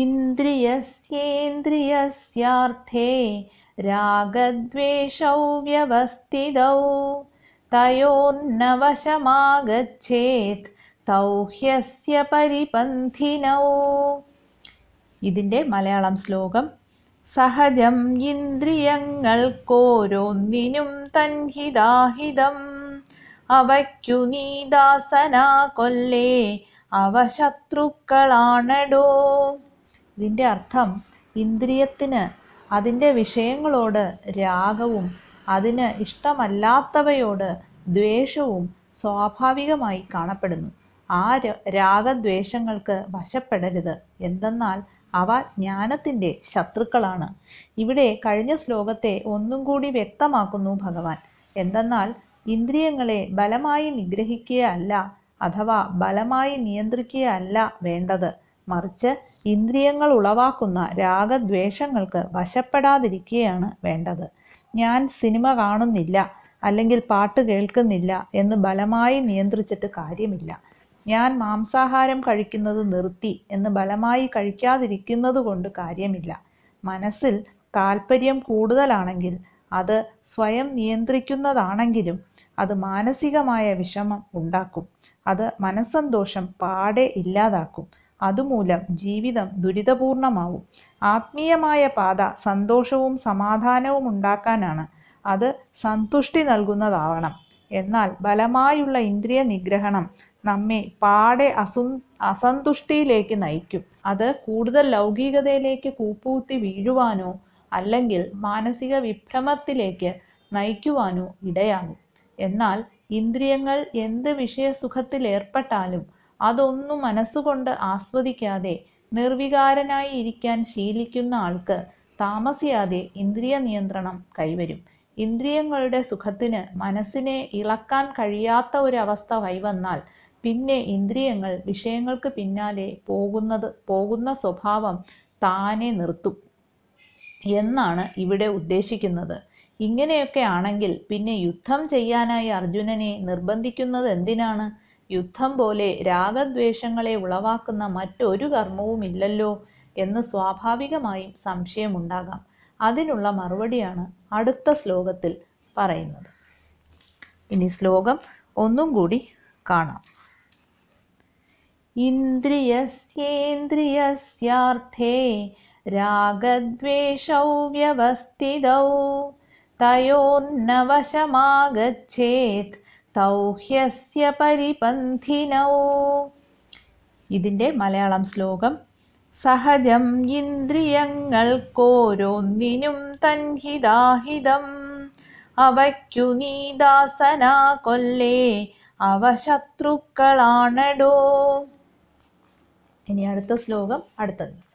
इन्द्रियस्येन्द्रियस्यार्थे रागद्वेषौ व्यवस्थितौ തയോർനവശമാകച്ചേത് തൗഹ്യസ്യ പരിപന്ഥിനൗ ഇതിൻ്റെ മലയാളം ശ്ലോകം സഹജം ഇന്ദ്രിയങ്ങൾക്കോരോന്നിനും തൻഹിതാഹിതം അവയ്ക്കു നീദാസന കൊല്ലേ അവ ശത്രുക്കളാണടോ ഇതിൻ്റെ അർത്ഥം ഇന്ദ്രിയത്തിന് അതിൻ്റെ വിഷയങ്ങളോട് രാഗവും അതിന് ഇഷ്ടമല്ലാത്തവയോട് ദ്വേഷവും സ്വാഭാവികമായി കാണപ്പെടുന്നു ആ രാഗദ്വേഷങ്ങൾക്ക് വശപ്പെടരുത് എന്തെന്നാൽ അവ ജ്ഞാനത്തിൻ്റെ ശത്രുക്കളാണ് ഇവിടെ കഴിഞ്ഞ ശ്ലോകത്തെ ഒന്നും കൂടി വ്യക്തമാക്കുന്നു ഭഗവാൻ എന്തെന്നാൽ ഇന്ദ്രിയങ്ങളെ ബലമായി നിഗ്രഹിക്കുകയല്ല അഥവാ ബലമായി നിയന്ത്രിക്കുകയല്ല വേണ്ടത് മറിച്ച് ഇന്ദ്രിയങ്ങൾ ഉളവാക്കുന്ന രാഗദ്വേഷങ്ങൾക്ക് വശപ്പെടാതിരിക്കുകയാണ് വേണ്ടത് ഞാൻ സിനിമ കാണുന്നില്ല അല്ലെങ്കിൽ പാട്ട് കേൾക്കുന്നില്ല എന്ന് ബലമായി നിയന്ത്രിച്ചിട്ട് കാര്യമില്ല ഞാൻ മാംസാഹാരം കഴിക്കുന്നത് നിർത്തി എന്ന് ബലമായി കഴിക്കാതിരിക്കുന്നത് കൊണ്ട് കാര്യമില്ല മനസ്സിൽ താല്പര്യം കൂടുതലാണെങ്കിൽ അത് സ്വയം നിയന്ത്രിക്കുന്നതാണെങ്കിലും അത് മാനസികമായ വിഷമം ഉണ്ടാക്കും അത് മനസ്സന്തോഷം പാടെ ഇല്ലാതാക്കും അതുമൂലം ജീവിതം ദുരിതപൂർണമാവും ആത്മീയമായ പാത സന്തോഷവും സമാധാനവും ഉണ്ടാക്കാനാണ് അത് സന്തുഷ്ടി നൽകുന്നതാവണം എന്നാൽ ബലമായുള്ള ഇന്ദ്രിയ നിഗ്രഹണം നമ്മെ പാടെ അസു അസന്തുഷ്ടിയിലേക്ക് നയിക്കും അത് കൂടുതൽ ലൗകികതയിലേക്ക് കൂപ്പൂത്തി വീഴുവാനോ അല്ലെങ്കിൽ മാനസിക വിഭ്രമത്തിലേക്ക് നയിക്കുവാനോ ഇടയാകും എന്നാൽ ഇന്ദ്രിയങ്ങൾ എന്ത് വിഷയസുഖത്തിലേർപ്പെട്ടാലും അതൊന്നും മനസ്സുകൊണ്ട് ആസ്വദിക്കാതെ നിർവികാരനായി ഇരിക്കാൻ ശീലിക്കുന്ന ആൾക്ക് താമസിയാതെ ഇന്ദ്രിയ നിയന്ത്രണം കൈവരും ഇന്ദ്രിയങ്ങളുടെ സുഖത്തിന് മനസ്സിനെ ഇളക്കാൻ കഴിയാത്ത ഒരവസ്ഥ കൈവന്നാൽ പിന്നെ ഇന്ദ്രിയങ്ങൾ വിഷയങ്ങൾക്ക് പിന്നാലെ പോകുന്നത് പോകുന്ന സ്വഭാവം താനെ നിർത്തും എന്നാണ് ഇവിടെ ഉദ്ദേശിക്കുന്നത് ഇങ്ങനെയൊക്കെ ആണെങ്കിൽ പിന്നെ യുദ്ധം ചെയ്യാനായി അർജുനനെ നിർബന്ധിക്കുന്നത് എന്തിനാണ് യുദ്ധം പോലെ രാഗദ്വേഷങ്ങളെ ഉളവാക്കുന്ന മറ്റൊരു കർമ്മവുമില്ലല്ലോ എന്ന് സ്വാഭാവികമായും സംശയമുണ്ടാകാം അതിനുള്ള മറുപടിയാണ് അടുത്ത ശ്ലോകത്തിൽ പറയുന്നത് ഇനി ശ്ലോകം ഒന്നും കൂടി കാണാം ഇന്ദ്രിയേന്ദ്രിയർത്ഥേ രാഗദ്വേഷൗ വ്യവസ്ഥിതൗ തയോർനവശമാഗച്ഛേത് സൗഹ്യസ്യ പരിപന്ഥിനോ ഇതിൻ്റെ മലയാളം ശ്ലോകം സഹജം ഇന്ദ്രിയങ്ങൾക്കോരോന്നിനും തൻഹിതാഹിതം അവയ്ക്കു നീദാസനാ കൊല്ലേ അവ ശത്രുക്കളാണടോ ഇനി അടുത്ത ശ്ലോകം അടുത്ത ദിവസം